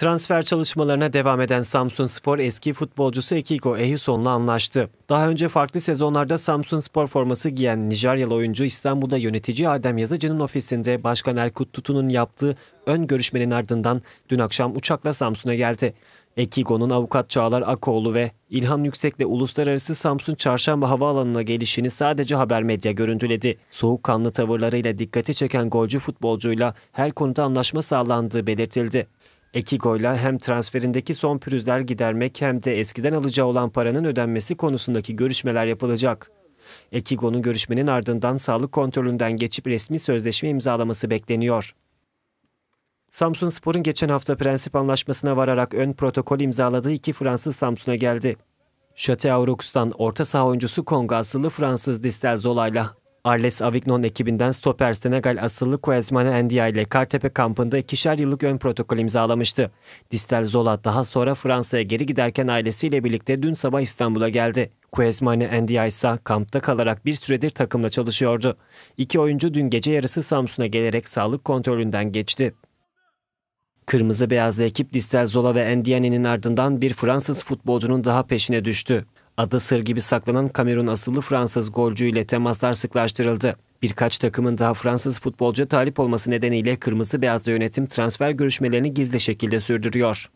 Transfer çalışmalarına devam eden Samsun Spor eski futbolcusu Ekiko Ehuson'la anlaştı. Daha önce farklı sezonlarda Samsun Spor forması giyen Nijeryalı oyuncu İstanbul'da yönetici Adem Yazıcı'nın ofisinde Başkan Erkut Tutu'nun yaptığı ön görüşmenin ardından dün akşam uçakla Samsun'a geldi. Ekigo'nun avukat Çağlar Akoğlu ve İlhan Yüksek'le uluslararası Samsun Çarşamba Havaalanı'na gelişini sadece haber medya görüntüledi. Soğukkanlı tavırlarıyla dikkati çeken golcü futbolcuyla her konuda anlaşma sağlandığı belirtildi. Ekigoyla hem transferindeki son pürüzler gidermek hem de eskiden alacağı olan paranın ödenmesi konusundaki görüşmeler yapılacak. Ekigo'nun görüşmenin ardından sağlık kontrolünden geçip resmi sözleşme imzalaması bekleniyor. Samsun Spor'un geçen hafta prensip anlaşmasına vararak ön protokol imzaladığı iki Fransız Samsun'a geldi. Château Aux'tan orta saha oyuncusu Kongo Fransız Distel Zola'yla Arles Avignon ekibinden stoper Senegal asıllı Koesmane Endia ile Kartepe kampında ikişer yıllık ön protokol imzalamıştı. Distel Zola daha sonra Fransa'ya geri giderken ailesiyle birlikte dün sabah İstanbul'a geldi. Kuezmane Endia ise kampta kalarak bir süredir takımla çalışıyordu. İki oyuncu dün gece yarısı Samsun'a gelerek sağlık kontrolünden geçti. Kırmızı beyazlı ekip Distel Zola ve Endiane'nin ardından bir Fransız futbolcunun daha peşine düştü. Adı sır gibi saklanan Kamerun asıllı Fransız golcü ile temaslar sıklaştırıldı. Birkaç takımın daha Fransız futbolcu talip olması nedeniyle kırmızı beyazlı yönetim transfer görüşmelerini gizli şekilde sürdürüyor.